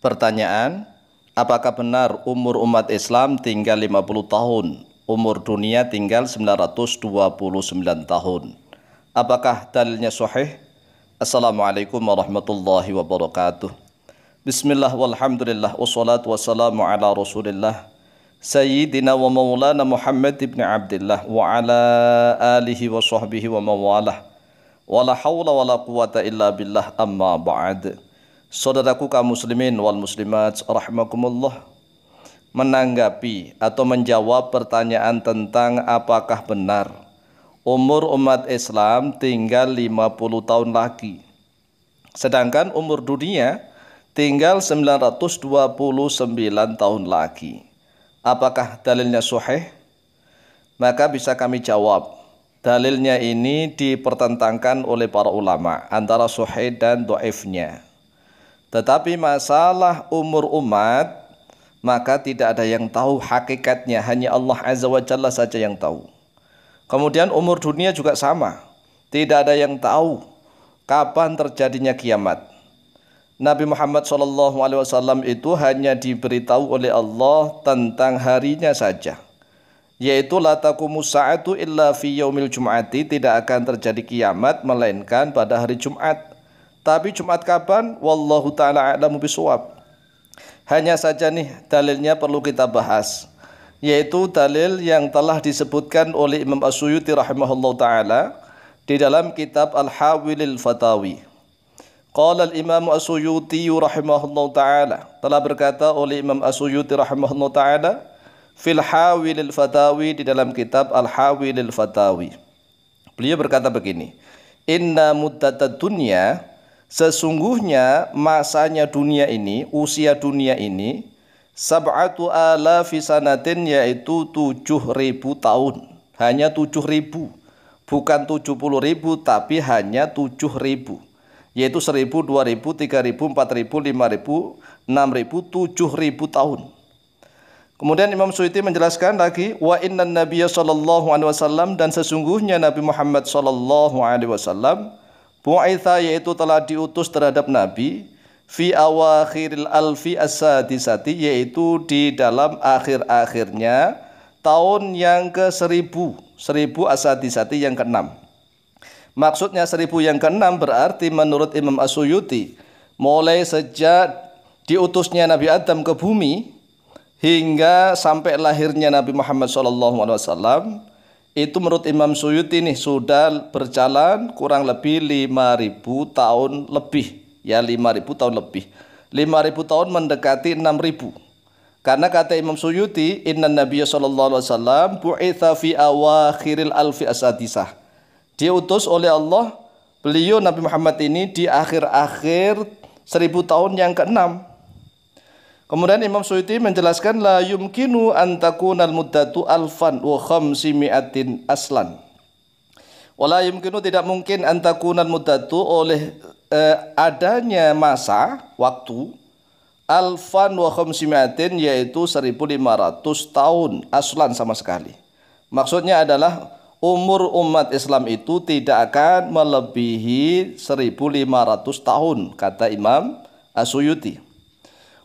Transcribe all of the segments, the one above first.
Pertanyaan, apakah benar umur umat Islam tinggal 50 tahun, umur dunia tinggal 929 tahun? Apakah dalilnya sahih? Assalamualaikum warahmatullahi wabarakatuh. Bismillah walhamdulillah wassalatu wassalamu ala rasulillah Sayyidina wa maulana Muhammad ibn Abdullah wa ala alihi wa sahbihi wa mawalah wa la hawla wa la quwata illa billah amma ba'd. Saudaraku kaum muslimin wal muslimat rahimakumullah menanggapi atau menjawab pertanyaan tentang apakah benar umur umat Islam tinggal 50 tahun lagi. Sedangkan umur dunia tinggal 929 tahun lagi. Apakah dalilnya sahih? Maka bisa kami jawab. Dalilnya ini dipertentangkan oleh para ulama antara sahih dan dhaifnya. Tetapi masalah umur umat maka tidak ada yang tahu hakikatnya, hanya Allah Azza wa Jalla saja yang tahu. Kemudian umur dunia juga sama. Tidak ada yang tahu kapan terjadinya kiamat. Nabi Muhammad SAW itu hanya diberitahu oleh Allah tentang harinya saja. Yaitu lataku sa'atu illa fi yaumil jum'ati tidak akan terjadi kiamat melainkan pada hari Jumat. Tapi Jumat kapan? Wallahu taala a'lamu bisawab. Hanya saja nih dalilnya perlu kita bahas yaitu dalil yang telah disebutkan oleh Imam Asuyuti rahimahullah taala di dalam kitab Al-Hawilil Fatawi. Qala al-Imam Asuyuti rahimahullah taala telah berkata oleh Imam Asuyuti rahimahullah taala fil Hawilil Fatawi di dalam kitab Al-Hawilil Fatawi. Beliau berkata begini, "Inna muddatad dunya Sesungguhnya masanya dunia ini, usia dunia ini sab'atu ala fisanatin yaitu 7000 tahun. Hanya 7000. Bukan puluh ribu tapi hanya 7000 yaitu 1000, 2000, 3000, 4000, 5000, 6000, 7000 tahun. Kemudian Imam Suyuti menjelaskan lagi wa innan nabiyya sallallahu alaihi wasallam dan sesungguhnya Nabi Muhammad sallallahu alaihi wasallam Bu'aitha yaitu telah diutus terhadap Nabi fi awakhiril alfi asadisati yaitu di dalam akhir-akhirnya tahun yang ke seribu seribu asadisati yang keenam maksudnya seribu yang keenam berarti menurut Imam Asuyuti mulai sejak diutusnya Nabi Adam ke bumi hingga sampai lahirnya Nabi Muhammad SAW itu menurut Imam Suyuti nih sudah berjalan kurang lebih 5000 tahun lebih ya 5000 tahun lebih 5000 tahun mendekati 6000 karena kata Imam Suyuti inna nabiyya sallallahu alaihi wasallam bu'itha fi awakhiril alfi asadisah diutus oleh Allah beliau Nabi Muhammad ini di akhir-akhir 1000 tahun yang keenam Kemudian Imam Suyuti menjelaskan la yumkinu antakunal muddatu alfan wa khamsimi'atin aslan. Wala yumkinu tidak mungkin antakunal muddatu oleh eh, adanya masa waktu alfan wa khamsimi'atin yaitu 1500 tahun aslan sama sekali. Maksudnya adalah umur umat Islam itu tidak akan melebihi 1500 tahun kata Imam Asyuyuti.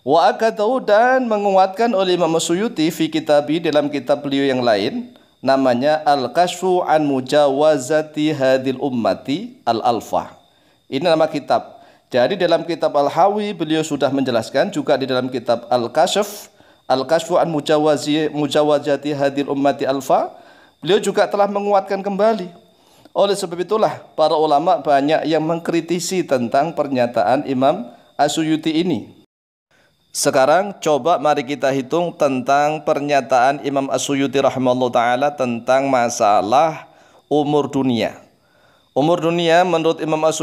Wa akadahu dan menguatkan oleh Imam Suyuti fi kitabi dalam kitab beliau yang lain namanya Al-Kashfu an Mujawazati Hadil Ummati al Alfa Ini nama kitab. Jadi dalam kitab Al-Hawi beliau sudah menjelaskan juga di dalam kitab Al-Kashf Al-Kashfu an Mujawazi Mujawazati Hadil Ummati Alfa beliau juga telah menguatkan kembali oleh sebab itulah para ulama banyak yang mengkritisi tentang pernyataan Imam Asuyuti ini. Sekarang coba mari kita hitung tentang pernyataan Imam As-Suyuti rahimahullah taala tentang masalah umur dunia. Umur dunia menurut Imam as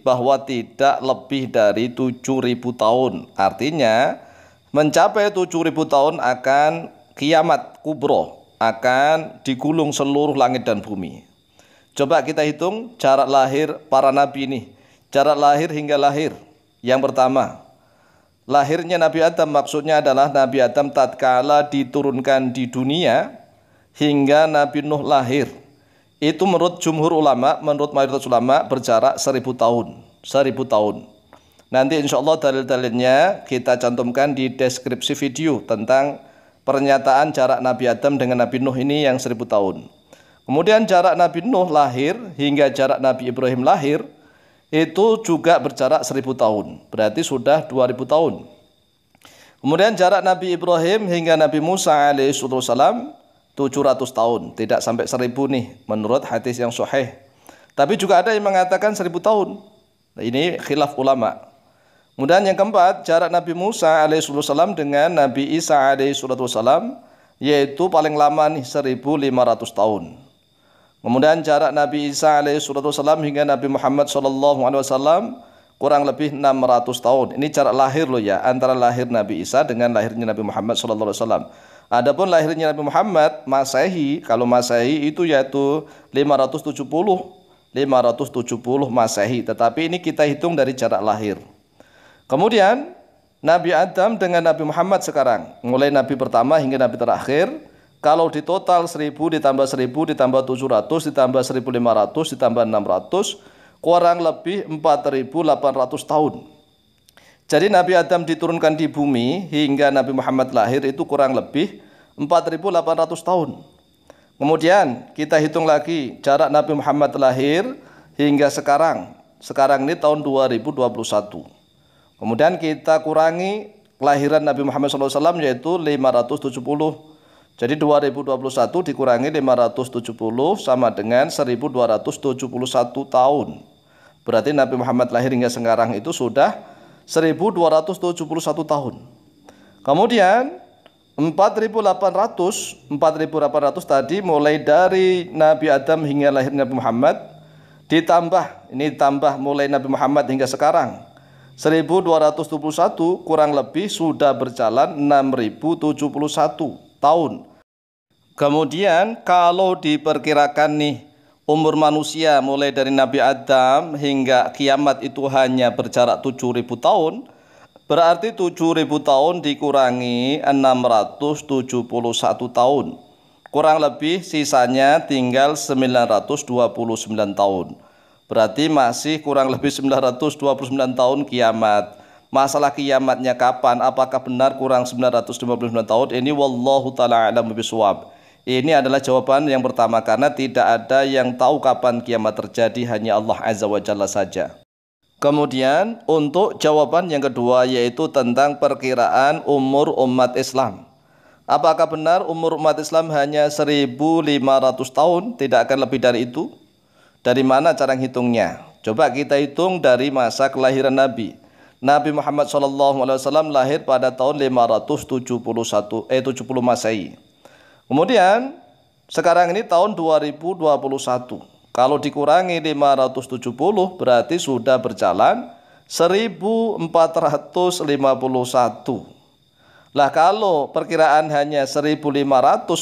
bahwa tidak lebih dari 7000 tahun. Artinya mencapai 7000 tahun akan kiamat kubro, akan digulung seluruh langit dan bumi. Coba kita hitung jarak lahir para nabi ini. Jarak lahir hingga lahir. Yang pertama, Lahirnya Nabi Adam maksudnya adalah Nabi Adam tatkala diturunkan di dunia hingga Nabi Nuh lahir. Itu menurut jumhur ulama, menurut mayoritas ulama berjarak seribu tahun. Seribu tahun. Nanti insya Allah dalil-dalilnya kita cantumkan di deskripsi video tentang pernyataan jarak Nabi Adam dengan Nabi Nuh ini yang seribu tahun. Kemudian jarak Nabi Nuh lahir hingga jarak Nabi Ibrahim lahir itu juga berjarak seribu tahun. Berarti sudah dua ribu tahun. Kemudian jarak Nabi Ibrahim hingga Nabi Musa alaihissalam ratus tahun, tidak sampai seribu nih menurut hadis yang sahih. Tapi juga ada yang mengatakan seribu tahun. Ini khilaf ulama. Kemudian yang keempat, jarak Nabi Musa alaihissalam dengan Nabi Isa alaihissalam yaitu paling lama nih seribu lima ratus tahun. Kemudian jarak Nabi Isa alaihissalam hingga Nabi Muhammad sallallahu alaihi wasallam kurang lebih 600 tahun. Ini jarak lahir loh ya, antara lahir Nabi Isa dengan lahirnya Nabi Muhammad sallallahu alaihi wasallam. Adapun lahirnya Nabi Muhammad Masehi, kalau Masehi itu yaitu 570 570 Masehi, tetapi ini kita hitung dari jarak lahir. Kemudian Nabi Adam dengan Nabi Muhammad sekarang, mulai Nabi pertama hingga Nabi terakhir, kalau di total 1000 ditambah 1000 ditambah 700 ditambah 1500 ditambah 600 kurang lebih 4800 tahun. Jadi Nabi Adam diturunkan di bumi hingga Nabi Muhammad lahir itu kurang lebih 4800 tahun. Kemudian kita hitung lagi jarak Nabi Muhammad lahir hingga sekarang. Sekarang ini tahun 2021. Kemudian kita kurangi kelahiran Nabi Muhammad SAW yaitu 570 jadi 2021 dikurangi 570 sama dengan 1271 tahun. Berarti Nabi Muhammad lahir hingga sekarang itu sudah 1271 tahun. Kemudian 4800 4800 tadi mulai dari Nabi Adam hingga lahir Nabi Muhammad ditambah ini ditambah mulai Nabi Muhammad hingga sekarang 1271 kurang lebih sudah berjalan 6071 tahun. Kemudian kalau diperkirakan nih umur manusia mulai dari Nabi Adam hingga kiamat itu hanya berjarak 7000 tahun, berarti 7000 tahun dikurangi 671 tahun. Kurang lebih sisanya tinggal 929 tahun. Berarti masih kurang lebih 929 tahun kiamat masalah kiamatnya kapan, apakah benar kurang 959 tahun ini wallahu taala alam bisawab. Ini adalah jawaban yang pertama karena tidak ada yang tahu kapan kiamat terjadi hanya Allah Azza wa Jalla saja. Kemudian untuk jawaban yang kedua yaitu tentang perkiraan umur umat Islam. Apakah benar umur umat Islam hanya 1500 tahun, tidak akan lebih dari itu? Dari mana cara hitungnya? Coba kita hitung dari masa kelahiran Nabi. Nabi Muhammad SAW lahir pada tahun 571 eh 70 Masehi. Kemudian sekarang ini tahun 2021. Kalau dikurangi 570 berarti sudah berjalan 1451. Lah kalau perkiraan hanya 1500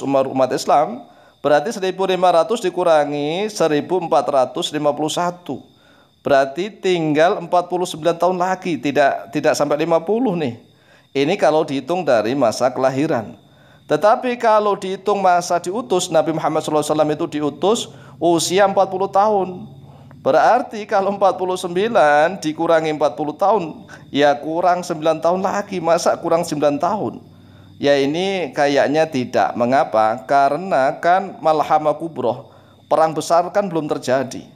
umat umat Islam, berarti 1500 dikurangi 1451 Berarti tinggal 49 tahun lagi, tidak tidak sampai 50 nih. Ini kalau dihitung dari masa kelahiran. Tetapi kalau dihitung masa diutus, Nabi Muhammad SAW itu diutus usia 40 tahun. Berarti kalau 49 dikurangi 40 tahun, ya kurang 9 tahun lagi. Masa kurang 9 tahun? Ya ini kayaknya tidak. Mengapa? Karena kan malhamah kubroh. Perang besar kan belum terjadi.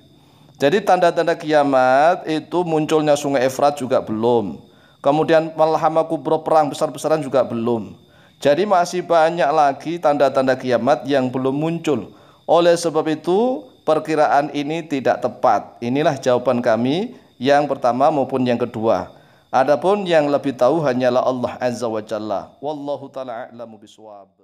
Jadi tanda-tanda kiamat itu munculnya sungai Efrat juga belum. Kemudian Malhamah kubro perang besar-besaran juga belum. Jadi masih banyak lagi tanda-tanda kiamat yang belum muncul. Oleh sebab itu perkiraan ini tidak tepat. Inilah jawaban kami yang pertama maupun yang kedua. Adapun yang lebih tahu hanyalah Allah Azza wa Jalla. Wallahu taala a'lamu biswab.